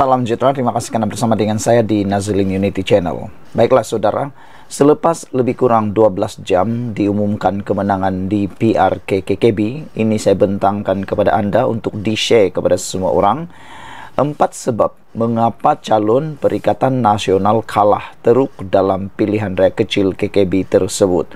Salam sejahtera, terima kasih karena bersama dengan saya di Naziling Unity Channel. Baiklah saudara, selepas lebih kurang 12 jam diumumkan kemenangan di PRKKKB, ini saya bentangkan kepada Anda untuk di-share kepada semua orang empat sebab mengapa calon Perikatan Nasional kalah teruk dalam pilihan raya kecil KKB tersebut.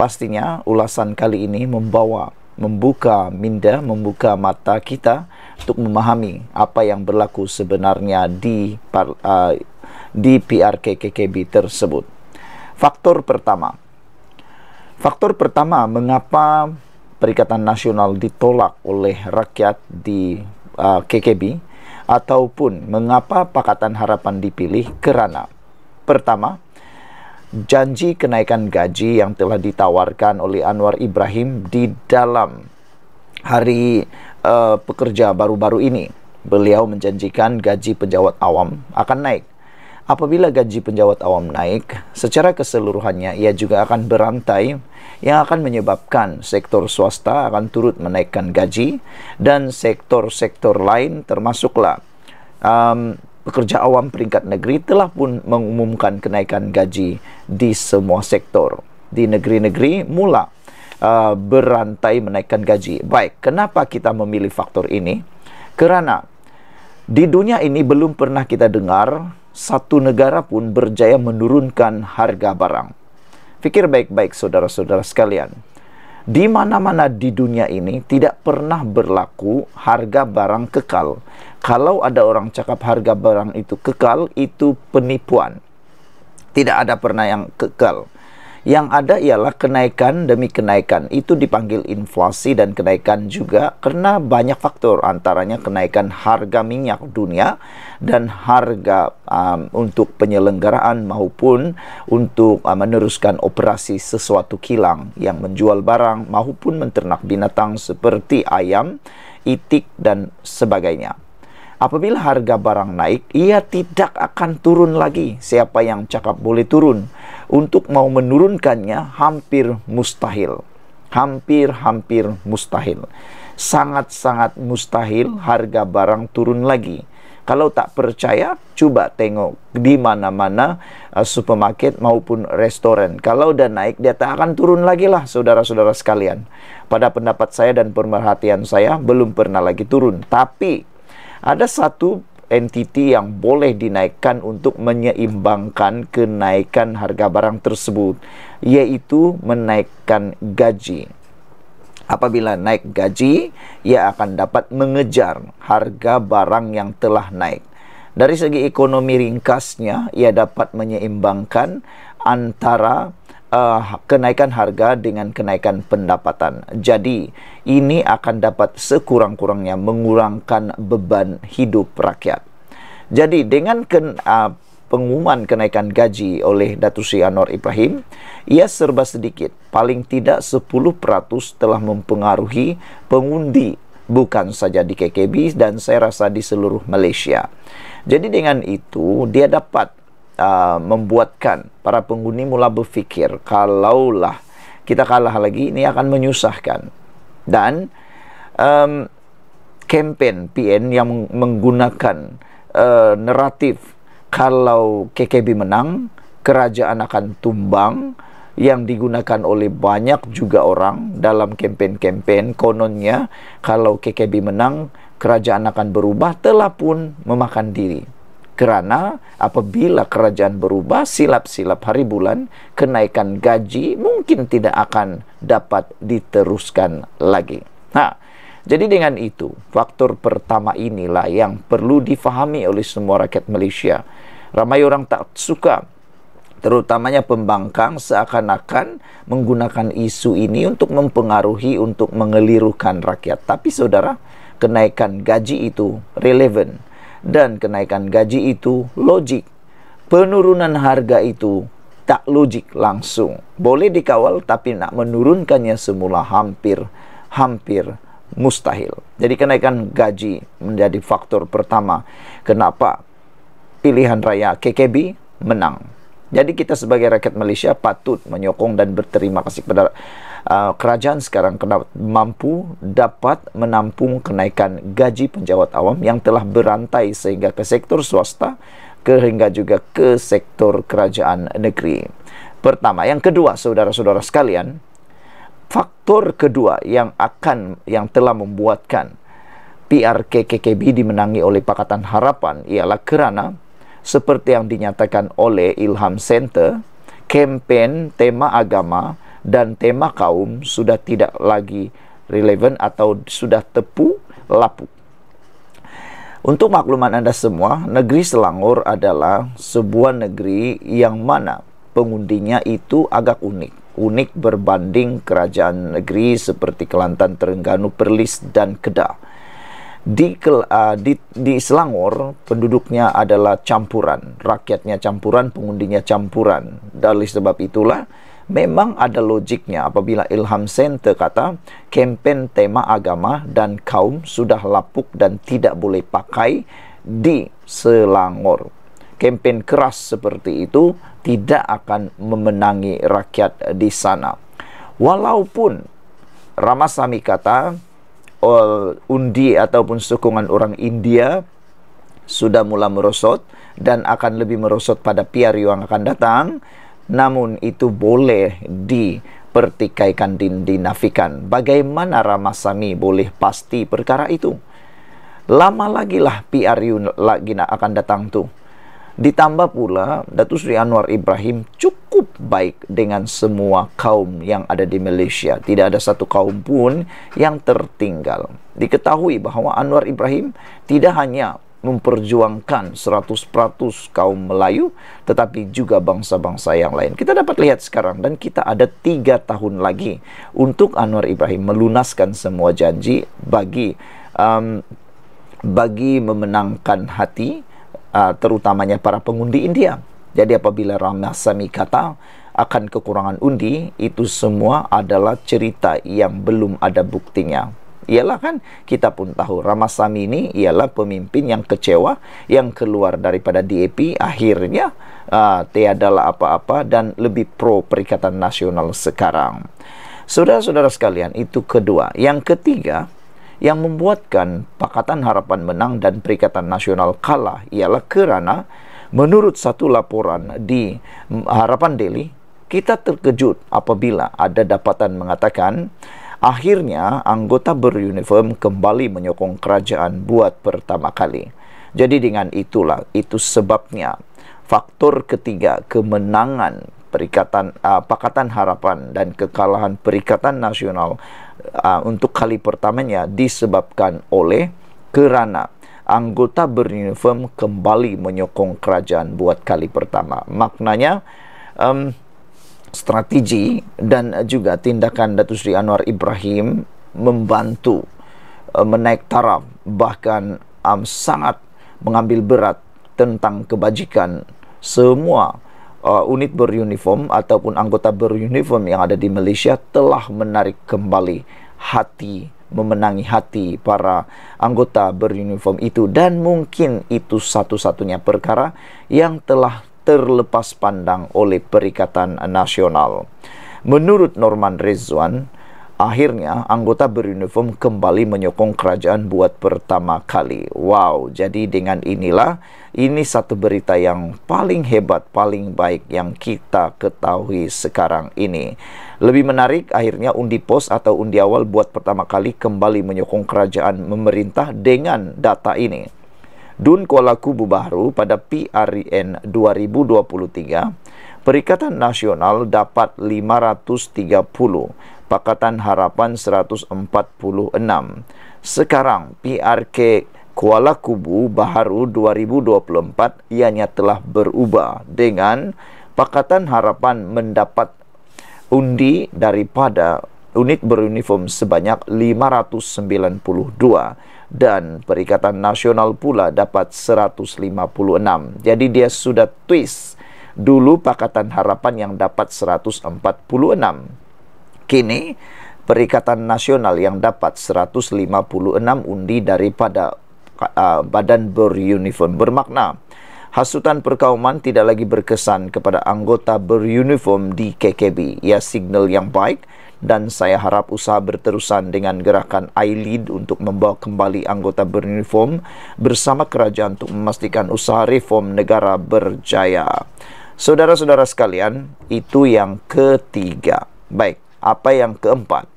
Pastinya ulasan kali ini membawa membuka minda, membuka mata kita untuk memahami apa yang berlaku sebenarnya di uh, di PRKKKB tersebut. Faktor pertama. Faktor pertama mengapa Perikatan Nasional ditolak oleh rakyat di uh, KKB ataupun mengapa Pakatan Harapan dipilih kerana pertama janji kenaikan gaji yang telah ditawarkan oleh Anwar Ibrahim di dalam hari uh, pekerja baru-baru ini. Beliau menjanjikan gaji penjawat awam akan naik. Apabila gaji penjawat awam naik, secara keseluruhannya ia juga akan berantai yang akan menyebabkan sektor swasta akan turut menaikkan gaji dan sektor-sektor lain termasuklah um, pekerja awam peringkat negeri telah pun mengumumkan kenaikan gaji di semua sektor. Di negeri-negeri mula uh, berantai menaikkan gaji. Baik, kenapa kita memilih faktor ini? Kerana di dunia ini belum pernah kita dengar satu negara pun berjaya menurunkan harga barang. Fikir baik-baik saudara-saudara sekalian. Di mana-mana di dunia ini tidak pernah berlaku harga barang kekal. Kalau ada orang cakap harga barang itu kekal, itu penipuan. Tidak ada pernah yang kekal. Yang ada ialah kenaikan demi kenaikan. Itu dipanggil inflasi dan kenaikan juga karena banyak faktor antaranya kenaikan harga minyak dunia dan harga um, untuk penyelenggaraan maupun untuk um, meneruskan operasi sesuatu kilang yang menjual barang maupun menternak binatang seperti ayam, itik dan sebagainya. Apabila harga barang naik, ia tidak akan turun lagi. Siapa yang cakap boleh turun? untuk mau menurunkannya hampir mustahil. Hampir-hampir mustahil. Sangat-sangat mustahil harga barang turun lagi. Kalau tak percaya, coba tengok di mana-mana eh, supermarket maupun restoran. Kalau udah naik, dia tak akan turun lagi lah saudara-saudara sekalian. Pada pendapat saya dan pemerhatian saya, belum pernah lagi turun. Tapi, ada satu entiti yang boleh dinaikkan untuk menyeimbangkan kenaikan harga barang tersebut yaitu menaikkan gaji apabila naik gaji ia akan dapat mengejar harga barang yang telah naik dari segi ekonomi ringkasnya ia dapat menyeimbangkan antara uh, kenaikan harga dengan kenaikan pendapatan. Jadi, ini akan dapat sekurang-kurangnya mengurangkan beban hidup rakyat. Jadi, dengan ken, uh, pengumuman kenaikan gaji oleh Datuk Sri Anwar Ibrahim, ia serba sedikit, paling tidak 10% telah mempengaruhi pengundi bukan saja di KKB dan saya rasa di seluruh Malaysia. Jadi dengan itu dia dapat uh, membuatkan para penghuni mula berpikir kalaulah kita kalah lagi ini akan menyusahkan dan um, campaign PN yang menggunakan uh, naratif kalau KKB menang kerajaan akan tumbang yang digunakan oleh banyak juga orang dalam kampanye-kampanye kononnya kalau KKB menang kerajaan akan berubah telah pun memakan diri karena apabila kerajaan berubah, silap-silap hari bulan, kenaikan gaji mungkin tidak akan dapat diteruskan lagi. Nah, jadi dengan itu, faktor pertama inilah yang perlu difahami oleh semua rakyat Malaysia. Ramai orang tak suka terutamanya pembangkang seakan-akan menggunakan isu ini untuk mempengaruhi untuk mengelirukan rakyat. Tapi saudara, kenaikan gaji itu relevan dan kenaikan gaji itu logik. Penurunan harga itu tak logik langsung. Boleh dikawal tapi nak menurunkannya semula hampir hampir mustahil. Jadi kenaikan gaji menjadi faktor pertama kenapa pilihan raya KKB menang. Jadi kita sebagai rakyat Malaysia patut menyokong dan berterima kasih kepada uh, kerajaan sekarang kena mampu dapat menampung kenaikan gaji penjawat awam yang telah berantai sehingga ke sektor swasta ke hingga juga ke sektor kerajaan negeri. Pertama, yang kedua saudara-saudara sekalian, faktor kedua yang akan yang telah membuatkan PRKKKB dimenangi oleh Pakatan Harapan ialah kerana seperti yang dinyatakan oleh Ilham Center, kampanye tema agama dan tema kaum sudah tidak lagi relevan atau sudah tepu lapuk. Untuk makluman Anda semua, negeri Selangor adalah sebuah negeri yang mana pengundinya itu agak unik. Unik berbanding kerajaan negeri seperti Kelantan, Terengganu, Perlis, dan Kedah di, uh, di di Selangor penduduknya adalah campuran, rakyatnya campuran, pengundinya campuran. Dari sebab itulah memang ada logiknya apabila Ilham Sen kata kampanye tema agama dan kaum sudah lapuk dan tidak boleh pakai di Selangor. Kampanye keras seperti itu tidak akan memenangi rakyat di sana. Walaupun Ramasami kata uh, undi ataupun sokongan orang India sudah mula merosot dan akan lebih merosot pada PRU yang akan datang namun itu boleh dipertikaikan dan dinafikan bagaimana Ramasami boleh pasti perkara itu lama lagi lah PRU lagi nak akan datang tu? Ditambah pula Datuk Sri Anwar Ibrahim cukup baik dengan semua kaum yang ada di Malaysia. Tidak ada satu kaum pun yang tertinggal. Diketahui bahwa Anwar Ibrahim tidak hanya memperjuangkan 100% kaum Melayu tetapi juga bangsa-bangsa yang lain. Kita dapat lihat sekarang dan kita ada tiga tahun lagi untuk Anwar Ibrahim melunaskan semua janji bagi um, bagi memenangkan hati uh, terutamanya para pengundi India. Jadi apabila Ramasami kata akan kekurangan undi, itu semua adalah cerita yang belum ada buktinya. Ialah kan kita pun tahu Ramasami ini ialah pemimpin yang kecewa yang keluar daripada DAP akhirnya uh, ah, tiadalah apa-apa dan lebih pro Perikatan Nasional sekarang. Saudara-saudara sekalian, itu kedua. Yang ketiga, yang membuatkan Pakatan Harapan menang dan Perikatan Nasional kalah ialah kerana menurut satu laporan di Harapan Delhi, kita terkejut apabila ada dapatan mengatakan akhirnya anggota beruniform kembali menyokong kerajaan buat pertama kali. Jadi dengan itulah, itu sebabnya faktor ketiga kemenangan Perikatan uh, Pakatan Harapan dan kekalahan Perikatan Nasional uh, untuk kali pertamanya disebabkan oleh kerana anggota beruniform kembali menyokong kerajaan buat kali pertama. Maknanya um, strategi dan juga tindakan Datuk Sri Anwar Ibrahim membantu uh, menaik taraf bahkan um, sangat mengambil berat tentang kebajikan semua uh, unit beruniform ataupun anggota beruniform yang ada di Malaysia telah menarik kembali hati memenangi hati para anggota beruniform itu dan mungkin itu satu-satunya perkara yang telah terlepas pandang oleh Perikatan Nasional. Menurut Norman Rizwan, Akhirnya, anggota beruniform kembali menyokong kerajaan buat pertama kali. Wow, jadi dengan inilah, ini satu berita yang paling hebat, paling baik yang kita ketahui sekarang ini. Lebih menarik, akhirnya undi pos atau undi awal buat pertama kali kembali menyokong kerajaan memerintah dengan data ini. Dun Kuala Kubu Baru pada PRN 2023, Perikatan Nasional dapat 530 Pakatan Harapan 146. Sekarang PRK Kuala Kubu Baharu 2024 ianya telah berubah dengan Pakatan Harapan mendapat undi daripada unit beruniform sebanyak 592 dan Perikatan Nasional pula dapat 156. Jadi dia sudah twist dulu Pakatan Harapan yang dapat 146. Kini, Perikatan Nasional yang dapat 156 undi daripada uh, badan beruniform bermakna hasutan perkauman tidak lagi berkesan kepada anggota beruniform di KKB. Ia signal yang baik dan saya harap usaha berterusan dengan gerakan ILEAD untuk membawa kembali anggota beruniform bersama kerajaan untuk memastikan usaha reform negara berjaya. Saudara-saudara sekalian, itu yang ketiga. Baik. Apa yang keempat?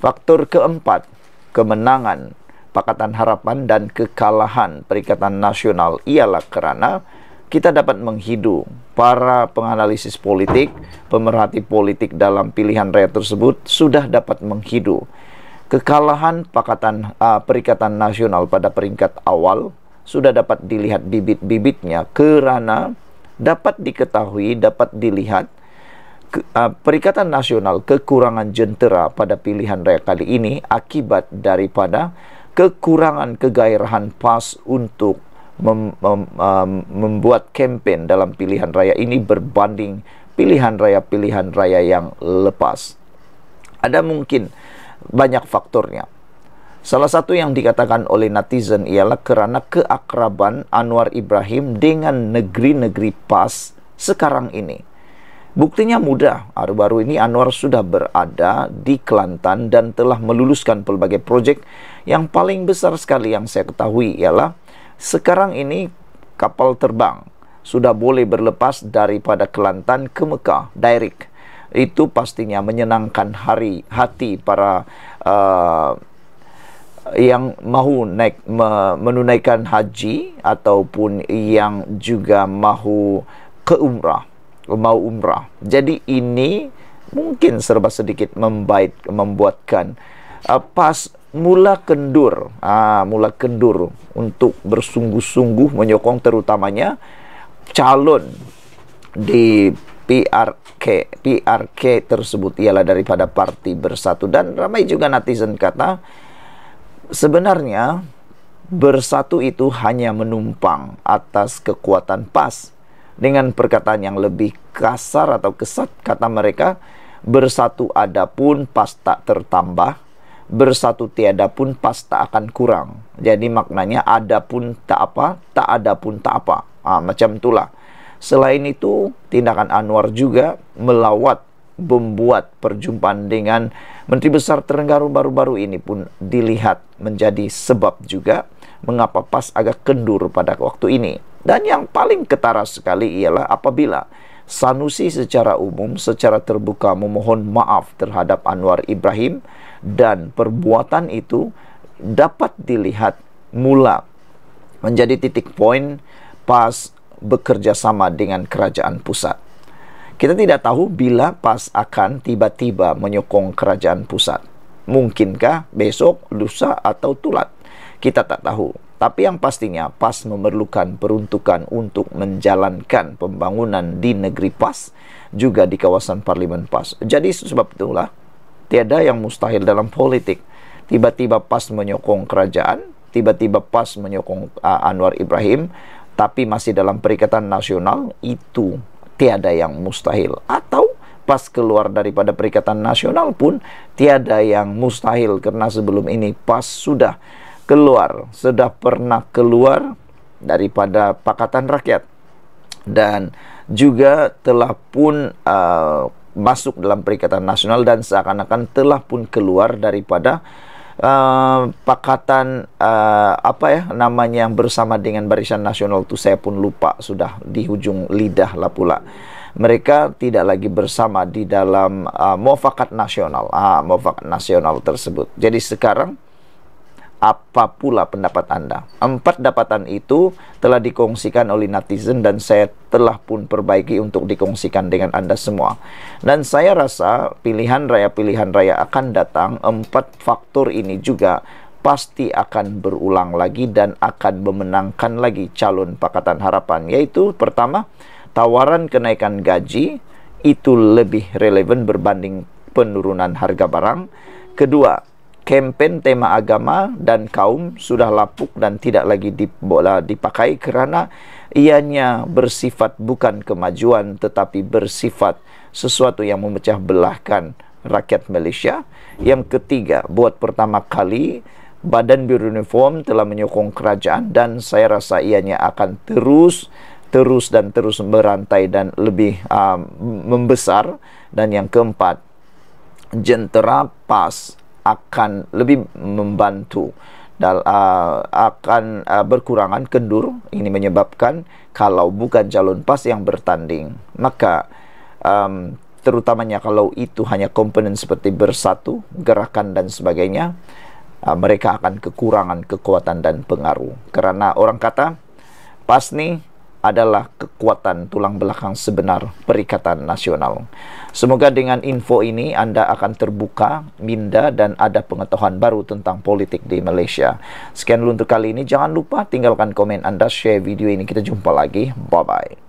Faktor keempat, kemenangan, Pakatan Harapan dan kekalahan Perikatan Nasional ialah kerana kita dapat menghidu para penganalisis politik, pemerhati politik dalam pilihan raya tersebut sudah dapat menghidu kekalahan Pakatan uh, Perikatan Nasional pada peringkat awal sudah dapat dilihat bibit-bibitnya kerana dapat diketahui, dapat dilihat ke, uh, Perikatan Nasional kekurangan jentera pada pilihan raya kali ini akibat daripada kekurangan kegairahan PAS untuk mem, mem, um, membuat kampanye dalam pilihan raya ini berbanding pilihan raya-pilihan raya yang lepas. Ada mungkin banyak faktornya. Salah satu yang dikatakan oleh netizen ialah kerana keakraban Anwar Ibrahim dengan negeri-negeri PAS sekarang ini Buktinya mudah, baru-baru ini Anwar sudah berada di Kelantan dan telah meluluskan pelbagai proyek yang paling besar sekali yang saya ketahui ialah sekarang ini kapal terbang sudah boleh berlepas daripada Kelantan ke Mekah direct. Itu pastinya menyenangkan hari hati para uh, yang mahu naik me, menunaikan haji ataupun yang juga mahu ke umrah mau umrah. Jadi ini mungkin serba sedikit membaik membuatkan uh, pas mula kendur, ah, mula kendur untuk bersungguh-sungguh menyokong terutamanya calon di PRK PRK tersebut ialah daripada Parti Bersatu dan ramai juga netizen kata sebenarnya bersatu itu hanya menumpang atas kekuatan PAS dengan perkataan yang lebih kasar atau kesat kata mereka bersatu ada pun pas tak tertambah bersatu tiada pun pas tak akan kurang jadi maknanya ada pun tak apa tak ada pun tak apa ah, macam itulah selain itu tindakan Anwar juga melawat membuat perjumpaan dengan Menteri Besar Terengganu baru-baru ini pun dilihat menjadi sebab juga mengapa PAS agak kendur pada waktu ini. Dan yang paling ketara sekali ialah apabila Sanusi secara umum secara terbuka memohon maaf terhadap Anwar Ibrahim dan perbuatan itu dapat dilihat mula menjadi titik poin PAS bekerja sama dengan kerajaan pusat. Kita tidak tahu bila PAS akan tiba-tiba menyokong kerajaan pusat. Mungkinkah besok, lusa atau tulat? Kita tak tahu. Tapi yang pastinya PAS memerlukan peruntukan untuk menjalankan pembangunan di negeri PAS juga di kawasan parlimen PAS. Jadi sebab itulah tiada yang mustahil dalam politik. Tiba-tiba PAS menyokong kerajaan, tiba-tiba PAS menyokong uh, Anwar Ibrahim, tapi masih dalam perikatan nasional itu tiada yang mustahil atau PAS keluar daripada Perikatan Nasional pun tiada yang mustahil karena sebelum ini PAS sudah keluar, sudah pernah keluar daripada Pakatan Rakyat dan juga telah pun uh, masuk dalam Perikatan Nasional dan seakan-akan telah pun keluar daripada uh, pakatan uh, apa ya namanya yang bersama dengan Barisan Nasional itu saya pun lupa sudah di ujung lidah lah pula. Mereka tidak lagi bersama di dalam uh, mufakat nasional, uh, ah, mufakat nasional tersebut. Jadi sekarang apa pula pendapat Anda? Empat dapatan itu telah dikongsikan oleh netizen dan saya telah pun perbaiki untuk dikongsikan dengan Anda semua. Dan saya rasa pilihan raya-pilihan raya akan datang, empat faktor ini juga pasti akan berulang lagi dan akan memenangkan lagi calon Pakatan Harapan. Yaitu pertama, tawaran kenaikan gaji itu lebih relevan berbanding penurunan harga barang. Kedua, kempen tema agama dan kaum sudah lapuk dan tidak lagi dibola dipakai kerana ianya bersifat bukan kemajuan tetapi bersifat sesuatu yang memecah belahkan rakyat Malaysia. Yang ketiga, buat pertama kali Badan Biru Uniform telah menyokong kerajaan dan saya rasa ianya akan terus terus dan terus berantai dan lebih uh, membesar dan yang keempat jentera PAS akan lebih membantu dan uh, akan uh, berkurangan kendur ini menyebabkan kalau bukan calon pas yang bertanding maka um, terutamanya kalau itu hanya komponen seperti bersatu gerakan dan sebagainya uh, mereka akan kekurangan kekuatan dan pengaruh karena orang kata pas nih adalah kekuatan tulang belakang sebenar Perikatan Nasional. Semoga dengan info ini Anda akan terbuka, minda, dan ada pengetahuan baru tentang politik di Malaysia. Sekian dulu untuk kali ini. Jangan lupa tinggalkan komen Anda, share video ini. Kita jumpa lagi. Bye-bye.